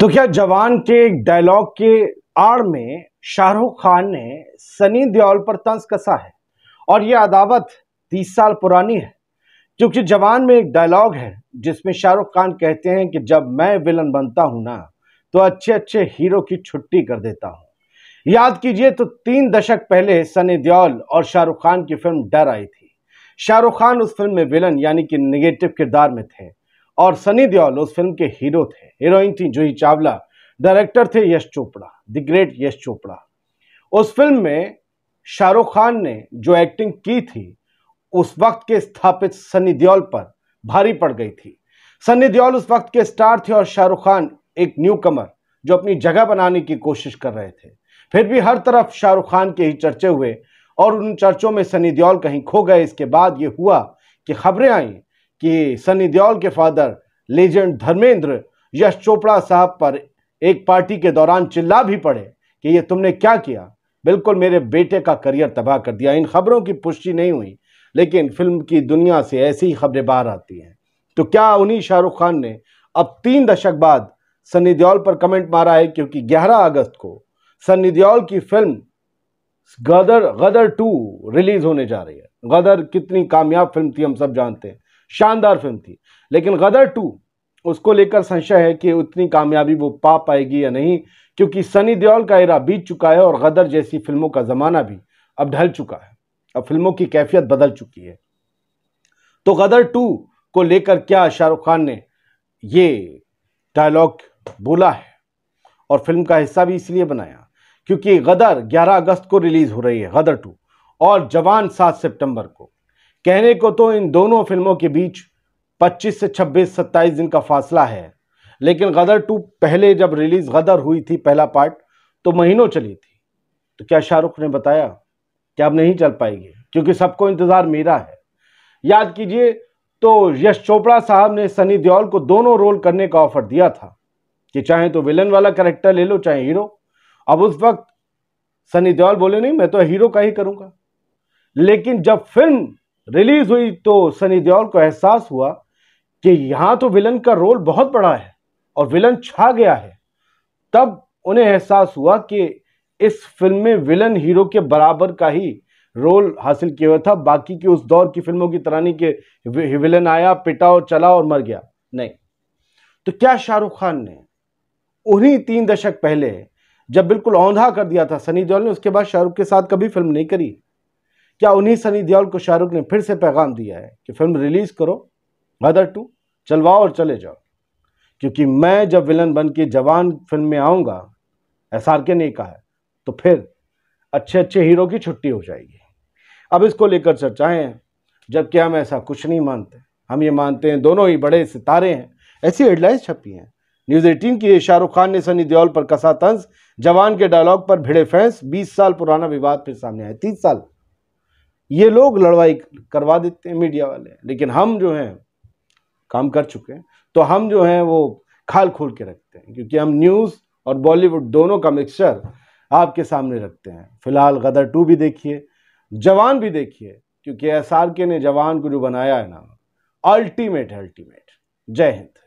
तो क्या जवान के डायलॉग के आड़ में शाहरुख खान ने सनी दयाल पर तंज कसा है और यह अदावत तीस साल पुरानी है क्योंकि जवान में एक डायलॉग है जिसमें शाहरुख खान कहते हैं कि जब मैं विलन बनता हूं ना तो अच्छे अच्छे हीरो की छुट्टी कर देता हूं याद कीजिए तो तीन दशक पहले सनी दयाल और शाहरुख खान की फिल्म डर आई थी शाहरुख खान उस फिल्म में विलन यानी कि निगेटिव किरदार में थे और सनी देओल उस फिल्म के हीरो थे हीरोइन थी जूही चावला डायरेक्टर थे यश चोपड़ा द ग्रेट यश चोपड़ा उस फिल्म में शाहरुख खान ने जो एक्टिंग की थी उस वक्त के स्थापित सनी देओल पर भारी पड़ गई थी सनी देओल उस वक्त के स्टार थे और शाहरुख खान एक न्यू कमर जो अपनी जगह बनाने की कोशिश कर रहे थे फिर भी हर तरफ शाहरुख खान के ही चर्चे हुए और उन चर्चों में सनी देओल कहीं खो गए इसके बाद ये हुआ कि खबरें आईं कि सनी देओल के फादर लेजेंड धर्मेंद्र यश चोपड़ा साहब पर एक पार्टी के दौरान चिल्ला भी पड़े कि ये तुमने क्या किया बिल्कुल मेरे बेटे का करियर तबाह कर दिया इन खबरों की पुष्टि नहीं हुई लेकिन फिल्म की दुनिया से ऐसी ही खबरें बाहर आती हैं तो क्या उन्हीं शाहरुख खान ने अब तीन दशक बाद सनी देओल पर कमेंट मारा है क्योंकि 11 अगस्त को सनी देओल की film Gadar Gadar two release होने जा रही है गदर कितनी कामयाब फिल्म थी हम सब जानते हैं शानदार फिल्म थी लेकिन गदर टू उसको लेकर संशय है कि उतनी कामयाबी वो पा पाएगी या नहीं क्योंकि सनी देओल का इरा बीत चुका है और गदर जैसी फिल्मों का ज़माना भी अब ढल चुका है अब फिल्मों की कैफियत बदल चुकी है तो गदर टू को लेकर क्या शाहरुख खान ने ये डायलॉग बोला है और फिल्म का हिस्सा भी इसलिए बनाया क्योंकि गदर 11 अगस्त को रिलीज़ हो रही है गदर टू और जवान 7 सितंबर को कहने को तो इन दोनों फिल्मों के बीच 25 से 26 27 दिन का फासला है लेकिन गदर टू पहले जब रिलीज़ गदर हुई थी पहला पार्ट तो महीनों चली थी तो क्या शाहरुख ने बताया कि अब नहीं चल पाएगी क्योंकि सबको इंतज़ार मेरा है याद कीजिए तो यश चोपड़ा साहब ने सनी देओल को दोनों रोल करने का ऑफर दिया था कि चाहे तो विलन वाला करेक्टर ले लो चाहे हीरो अब उस वक्त सनी देओल बोले नहीं मैं तो हीरो का ही करूंगा लेकिन जब फिल्म रिलीज हुई तो सनी देओल को एहसास हुआ कि यहाँ तो विलन का रोल बहुत बड़ा है और विलन छा गया है तब उन्हें एहसास हुआ कि इस फिल्म में विलन हीरो के बराबर का ही रोल हासिल किया हुआ था बाकी की उस दौर की फिल्मों की तरह नहीं कि विलन आया पिटा और चला और मर गया नहीं तो क्या शाहरुख खान ने उन्हीं तीन दशक पहले जब बिल्कुल औंधा कर दिया था सनी देओल ने उसके बाद शाहरुख के साथ कभी फिल्म नहीं करी क्या उन्हीं सनी देओल को शाहरुख ने फिर से पैगाम दिया है कि फिल्म रिलीज़ करो मदर टू चलवाओ और चले जाओ क्योंकि मैं जब विलन बन के जवान फिल्म में आऊँगा एस आर के ने कहा है तो फिर अच्छे अच्छे हीरो की छुट्टी हो जाएगी अब इसको लेकर चर्चाएं हैं जबकि हम ऐसा कुछ नहीं मानते हम ये मानते हैं दोनों ही बड़े सितारे हैं ऐसी हेडलाइंस छपी हैं न्यूज़ एटीन की शाहरुख खान ने सनी देओल पर कसा तंज जवान के डायलॉग पर भिड़े फैंस 20 साल पुराना विवाद फिर सामने आया 30 साल ये लोग लड़वाई करवा देते हैं मीडिया वाले लेकिन हम जो हैं काम कर चुके हैं तो हम जो हैं वो खाल खोल के रखते हैं क्योंकि हम न्यूज़ और बॉलीवुड दोनों का मिक्सचर आपके सामने रखते हैं फिलहाल गदर टू भी देखिए जवान भी देखिए क्योंकि एस आर के ने जवान को जो बनाया है ना अल्टीमेट अल्टीमेट जय हिंद